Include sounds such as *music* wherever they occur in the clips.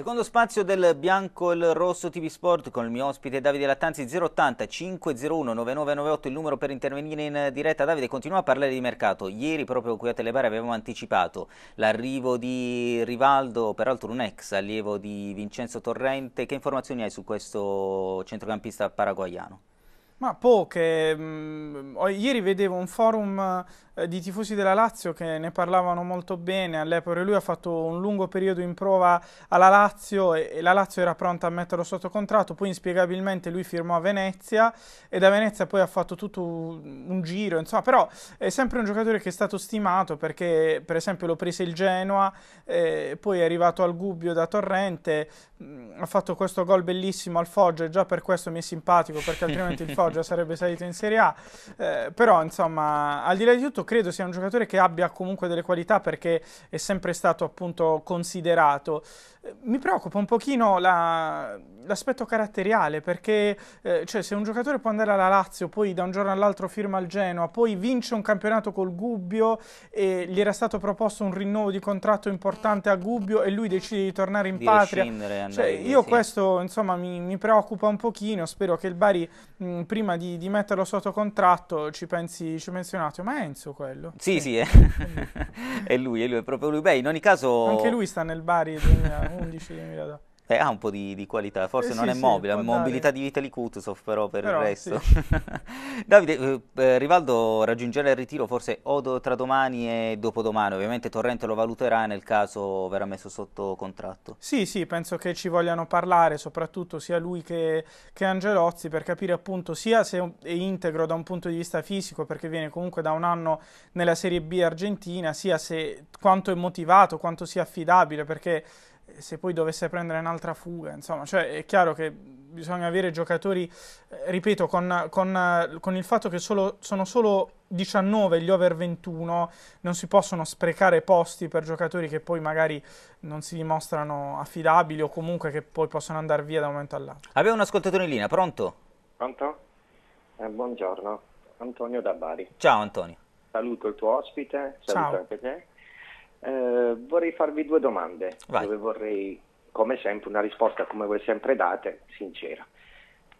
Secondo spazio del bianco e il rosso TV Sport con il mio ospite Davide Lattanzi 080 501 9998 il numero per intervenire in diretta. Davide continua a parlare di mercato. Ieri proprio qui a Telebare avevamo anticipato l'arrivo di Rivaldo, peraltro un ex allievo di Vincenzo Torrente. Che informazioni hai su questo centrocampista paraguayano? Ma poche. Mm, ieri vedevo un forum eh, di tifosi della Lazio che ne parlavano molto bene all'epoca. Lui ha fatto un lungo periodo in prova alla Lazio e, e la Lazio era pronta a metterlo sotto contratto, poi inspiegabilmente lui firmò a Venezia e da Venezia poi ha fatto tutto un, giro, insomma, però è sempre un giocatore che è stato stimato perché per esempio lo prese il Genoa, eh, poi è arrivato al Gubbio da Torrente, mm, ha fatto questo gol bellissimo al Foggia e già per questo mi è simpatico perché altrimenti il Foggia *laughs* sarebbe salito in Serie A, eh, però insomma al di là di tutto credo sia un giocatore che abbia comunque delle qualità perché è sempre stato appunto considerato. Mi preoccupa un pochino la, l'aspetto caratteriale, perché eh, cioè, se un giocatore può andare alla Lazio, poi da un giorno all'altro firma al Genoa, poi vince un campionato col Gubbio e gli era stato proposto un rinnovo di contratto importante a Gubbio e lui decide di tornare in di patria. Cioè, io sì. questo insomma mi, mi, preoccupa un pochino, spero che il Bari mh, prima di, di, metterlo sotto contratto ci pensi, ci pensi un attimo, ma è Enzo quello? Sì, eh. sì, eh. *laughs* è lui, è lui, è proprio lui. Beh, in ogni caso... Anche lui sta nel Bari 2011-2012. Eh, ha un po' di, di qualità, forse eh non sì, è mobile, ha mobilità di Vitali Kutuzov però per però, il resto. Sì. *laughs* Davide, eh, eh, Rivaldo raggiungerà il ritiro forse o do, tra domani e dopodomani, ovviamente Torrente lo valuterà nel caso verrà messo sotto contratto. Sì, sì, penso che ci vogliano parlare soprattutto sia lui che, che Angelozzi per capire appunto sia se è integro da un punto di vista fisico perché viene comunque da un anno nella Serie B argentina, sia se quanto è motivato, quanto sia affidabile perché se poi dovesse prendere un'altra fuga, insomma, cioè è chiaro che bisogna avere giocatori, eh, ripeto, con, con, con il fatto che solo, sono solo 19 gli over 21, non si possono sprecare posti per giocatori che poi magari non si dimostrano affidabili o comunque che poi possono andare via da un momento all'altro. Abbiamo un ascoltatore in linea, pronto? Pronto? Eh, buongiorno, Antonio da Bari. Ciao Antonio. Saluto il tuo ospite, saluto Ciao. anche te. Eh, vorrei farvi due domande, Vai. dove vorrei, come sempre, una risposta, come voi sempre date, sincera.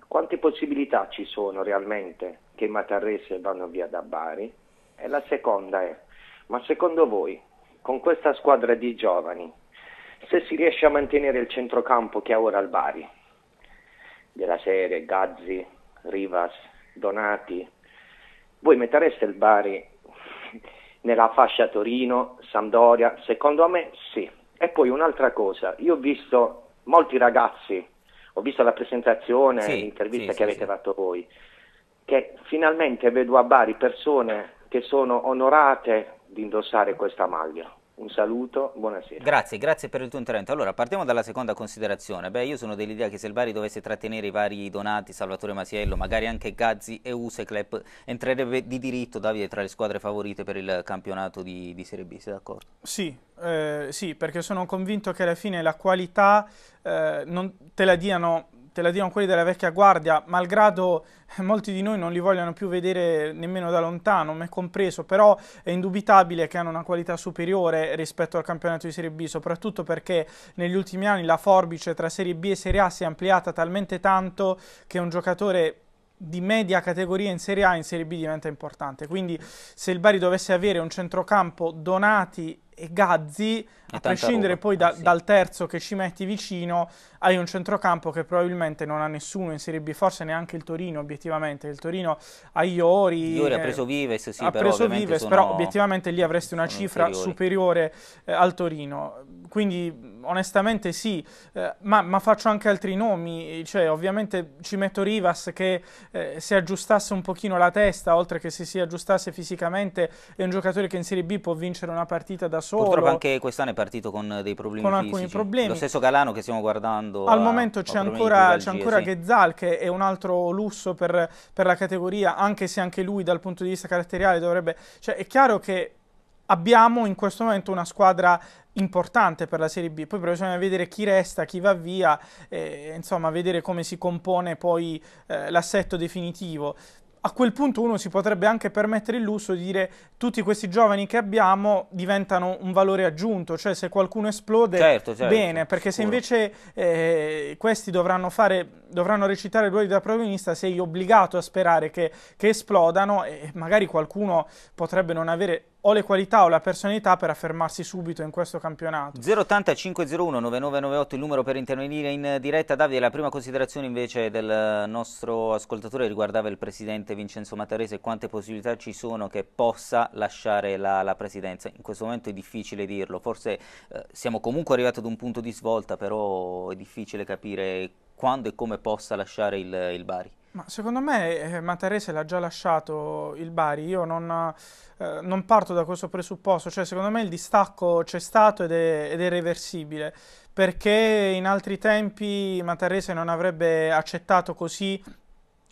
Quante possibilità ci sono realmente che i matarrese vanno via da Bari? E la seconda è, ma secondo voi, con questa squadra di giovani, se si riesce a mantenere il centrocampo che ha ora il Bari, della serie Gazzi, Rivas, Donati, voi mettereste il Bari nella fascia Torino, Sampdoria, secondo me sì. E poi un'altra cosa, io ho visto molti ragazzi, ho visto la presentazione, sì, l'intervista sì, che sì, avete fatto voi, che finalmente vedo a Bari persone che sono onorate di indossare questa maglia. Un saluto, buonasera. Grazie, grazie per il tuo intervento. Allora, partiamo dalla seconda considerazione. Beh, io sono dell'idea che se il Bari dovesse trattenere i vari donati, Salvatore Masiello, magari anche Gazzi e Useclep, entrerebbe di diritto, Davide, tra le squadre favorite per il campionato di, di Serie B, sei d'accordo? Sì, eh, sì, perché sono convinto che alla fine la qualità eh, non te la diano te la dicono quelli della vecchia guardia, malgrado *laughs* molti di noi non li vogliano più vedere nemmeno da lontano, me compreso, però è indubitabile che hanno una qualità superiore rispetto al campionato di Serie B, soprattutto perché negli ultimi anni la forbice tra Serie B e Serie A si è ampliata talmente tanto che un giocatore di media categoria in Serie A in Serie B diventa importante. Quindi se il Bari dovesse avere un centrocampo Donati e Gazzi, a prescindere roba. poi da, ah, sì. dal terzo che ci metti vicino, hai un centrocampo che probabilmente non ha nessuno in Serie B, forse neanche il Torino obiettivamente, il Torino ha Iori, Iori ha eh, preso Vives, sì, ha però, preso Vives sono... però obiettivamente lì avresti una cifra inferiori. superiore eh, al Torino, quindi onestamente sì, eh, ma, ma, faccio anche altri nomi, cioè ovviamente ci metto Rivas che eh, se aggiustasse un pochino la testa, oltre che se si aggiustasse fisicamente, è un giocatore che in Serie B può vincere una partita da solo. Purtroppo anche quest'anno è partito con dei problemi Con alcuni fisici. problemi. Lo stesso Galano che stiamo guardando. Al a, momento c'è ancora, c'è ancora sì. Ghezal che è un altro lusso per, per, la categoria, anche se anche lui dal punto di vista caratteriale dovrebbe... Cioè è chiaro che abbiamo in questo momento una squadra importante per la Serie B, poi però bisogna vedere chi resta, chi va via, e, insomma vedere come si compone poi eh, l'assetto definitivo a quel punto uno si potrebbe anche permettere il lusso di dire tutti questi giovani che abbiamo diventano un valore aggiunto, cioè se qualcuno esplode certo, certo, bene, perché sicuro. se invece eh, questi dovranno, fare, dovranno recitare ruoli da protagonista sei obbligato a sperare che, che esplodano e magari qualcuno potrebbe non avere o le qualità o la personalità per affermarsi subito in questo campionato. 080 501 9998 il numero per intervenire in diretta. Davide, la prima considerazione invece del nostro ascoltatore riguardava il presidente Vincenzo Matarese. e quante possibilità ci sono che possa lasciare la, la, presidenza. In questo momento è difficile dirlo, forse eh, siamo comunque arrivati ad un punto di svolta, però è difficile capire quando e come possa lasciare il, il Bari? Ma secondo me eh, Matarese l'ha già lasciato il Bari, io non, eh, non, parto da questo presupposto, cioè secondo me il distacco c'è stato ed è, ed è reversibile, perché in altri tempi Matarese non avrebbe accettato così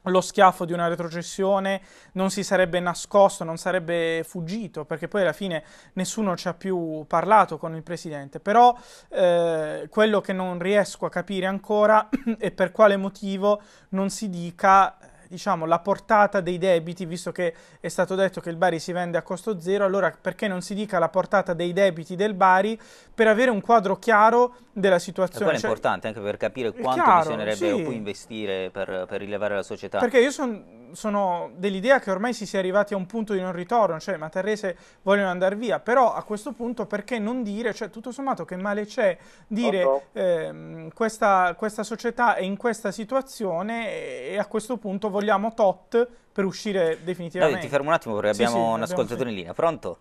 lo schiaffo di una retrocessione, non si sarebbe nascosto, non sarebbe fuggito, perché poi alla fine nessuno ci ha più parlato con il presidente. Però eh, quello che non riesco a capire ancora *clears throat* è per quale motivo non si dica diciamo, la portata dei debiti, visto che è stato detto che il Bari si vende a costo zero, allora perché non si dica la portata dei debiti del Bari per avere un quadro chiaro della situazione? Quello è cioè, importante anche per capire quanto chiaro, bisognerebbe sì. investire per, per rilevare la società. Perché io sono sono dell'idea che ormai si sia arrivati a un punto di non ritorno, cioè ma Terrese vogliono andare via, però a questo punto perché non dire, cioè tutto sommato che male c'è dire no, Eh, questa, questa società è in questa situazione e a questo punto vogliamo tot per uscire definitivamente. Dai, ti fermo un attimo perché abbiamo sì, sì, un ascoltatore sì. in linea, pronto?